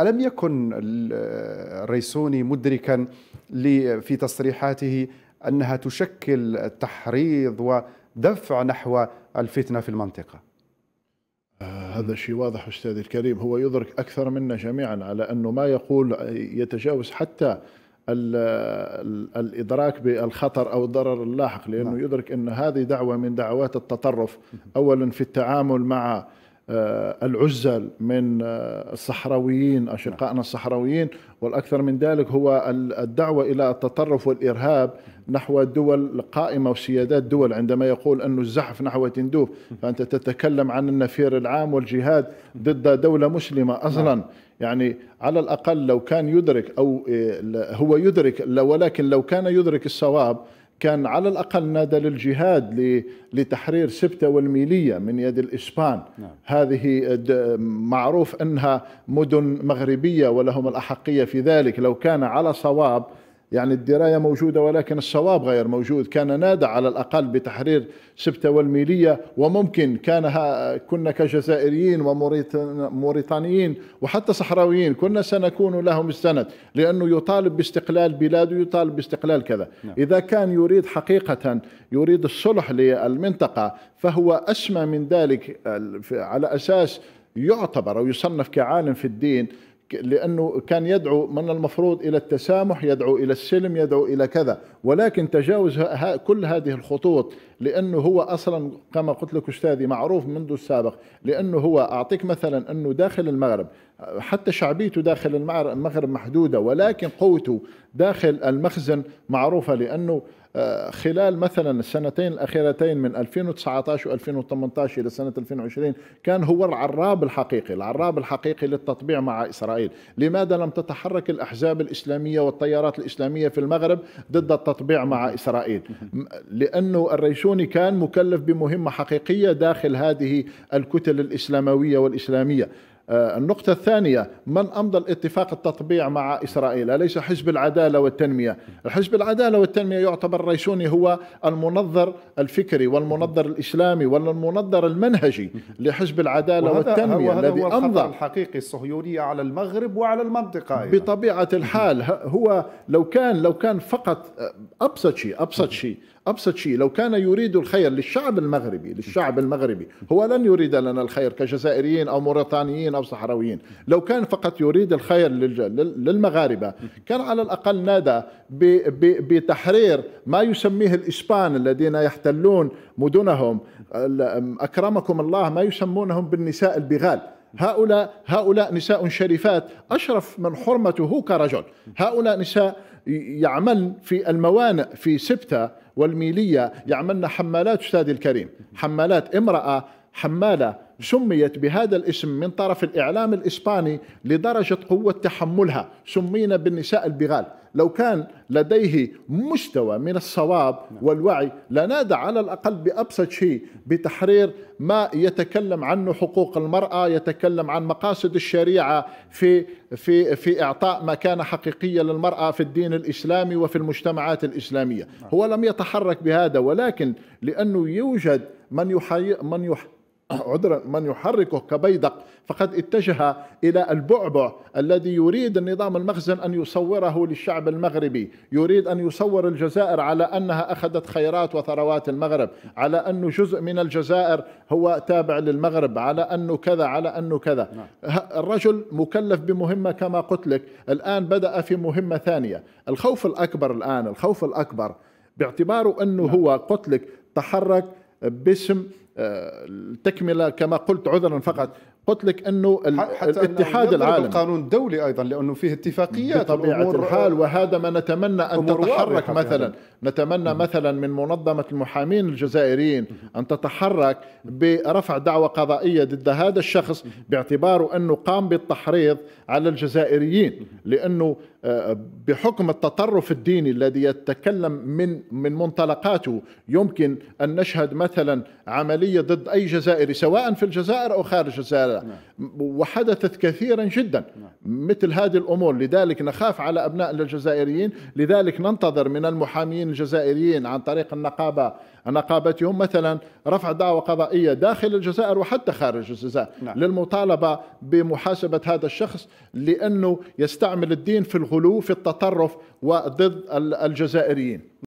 ألم يكن الريسوني مدركا في تصريحاته أنها تشكل تحريض ودفع نحو الفتنة في المنطقة آه، هذا الشيء واضح أستاذي الكريم هو يدرك أكثر منا جميعا على أنه ما يقول يتجاوز حتى الـ الادراك بالخطر او الضرر اللاحق لانه نعم. يدرك ان هذه دعوه من دعوات التطرف اولا في التعامل مع آه، العزل من آه، الصحراويين أشقائنا الصحراويين والأكثر من ذلك هو الدعوة إلى التطرف والإرهاب نحو دول قائمة وسيادات دول عندما يقول أن الزحف نحو تندوف فأنت تتكلم عن النفير العام والجهاد ضد دولة مسلمة أصلا نعم. يعني على الأقل لو كان يدرك أو آه، هو يدرك ولكن لو كان يدرك الصواب كان على الأقل نادى للجهاد لتحرير سبتة والميلية من يد الإسبان نعم. هذه معروف أنها مدن مغربية ولهم الأحقية في ذلك لو كان على صواب يعني الدراية موجودة ولكن الصواب غير موجود كان نادى على الأقل بتحرير سبتة والميلية وممكن كان كنا كجزائريين وموريتانيين وحتى صحراويين كنا سنكون لهم السند لأنه يطالب باستقلال بلاده يطالب باستقلال كذا نعم. إذا كان يريد حقيقة يريد الصلح للمنطقة فهو أسمى من ذلك على أساس يعتبر أو يصنف كعالم في الدين لأنه كان يدعو من المفروض إلى التسامح يدعو إلى السلم يدعو إلى كذا ولكن تجاوز كل هذه الخطوط لأنه هو أصلا كما قلت لك أستاذي معروف منذ السابق لأنه هو أعطيك مثلا أنه داخل المغرب حتى شعبيته داخل المغرب محدودة ولكن قوته داخل المخزن معروفة لأنه آه، خلال مثلا السنتين الأخيرتين من 2019 و2018 إلى سنة 2020 كان هو العراب الحقيقي العراب الحقيقي للتطبيع مع إسرائيل لماذا لم تتحرك الأحزاب الإسلامية والتيارات الإسلامية في المغرب ضد التطبيع مع إسرائيل لأنه الريشوني كان مكلف بمهمة حقيقية داخل هذه الكتل الإسلاموية والإسلامية آه، النقطة الثانية من أمضى الاتفاق التطبيع مع إسرائيل أليس حزب العدالة والتنمية حزب العدالة والتنمية يعتبر ريشوني هو المنظر الفكري والمنظر الإسلامي والمنظر المنهجي لحزب العدالة والتنمية هو الذي هو أمضى الحقيقي الصهيونية على المغرب وعلى المنطقة أيضا. بطبيعة الحال هو لو كان لو كان فقط آه، أبسط شيء أبسط شيء أبسط شيء لو كان يريد الخير للشعب المغربي للشعب المغربي هو لن يريد لنا الخير كجزائريين أو موريتانيين أو صحراويين لو كان فقط يريد الخير للمغاربة كان على الأقل نادى بتحرير ما يسميه الإسبان الذين يحتلون مدنهم أكرمكم الله ما يسمونهم بالنساء البغال هؤلاء هؤلاء نساء شريفات أشرف من حرمته كرجل هؤلاء نساء يعمل في الموانئ في سبتة والميلية يعملن حمالات أستاذي الكريم حمالات امرأة حمالة سميت بهذا الاسم من طرف الإعلام الإسباني لدرجة قوة تحملها سمينا بالنساء البغال لو كان لديه مستوى من الصواب والوعي لنادى على الأقل بأبسط شيء بتحرير ما يتكلم عنه حقوق المرأة يتكلم عن مقاصد الشريعة في, في, في إعطاء مكانة حقيقية للمرأة في الدين الإسلامي وفي المجتمعات الإسلامية هو لم يتحرك بهذا ولكن لأنه يوجد من, يحي... من يح... عذرا من يحركه كبيدق فقد اتجه الى البعبع الذي يريد النظام المخزن ان يصوره للشعب المغربي، يريد ان يصور الجزائر على انها اخذت خيرات وثروات المغرب، على انه جزء من الجزائر هو تابع للمغرب، على انه كذا على انه كذا. نعم. الرجل مكلف بمهمه كما قلت لك، الان بدا في مهمه ثانيه، الخوف الاكبر الان، الخوف الاكبر باعتباره انه نعم. هو قلت لك تحرك باسم آه، التكمله كما قلت عذرا فقط قلت لك انه الاتحاد العالمي حتى القانون الدولي ايضا لانه فيه اتفاقيات بطبيعه الحال وهذا ما نتمنى ان تتحرك مثلا نتمنى مثلا من منظمه المحامين الجزائريين ان تتحرك برفع دعوه قضائيه ضد هذا الشخص باعتباره انه قام بالتحريض على الجزائريين لانه آه، بحكم التطرف الديني الذي يتكلم من من منطلقاته يمكن ان نشهد مثلا عمليه ضد اي جزائري سواء في الجزائر او خارج الجزائر هذا نعم. وحدثت كثيرا جدا نعم. مثل هذه الأمور لذلك نخاف على ابناء الجزائريين لذلك ننتظر من المحامين الجزائريين عن طريق النقابة نقابتهم مثلا رفع دعوة قضائية داخل الجزائر وحتى خارج الجزائر نعم. للمطالبة بمحاسبة هذا الشخص لأنه يستعمل الدين في الغلو في التطرف وضد الجزائريين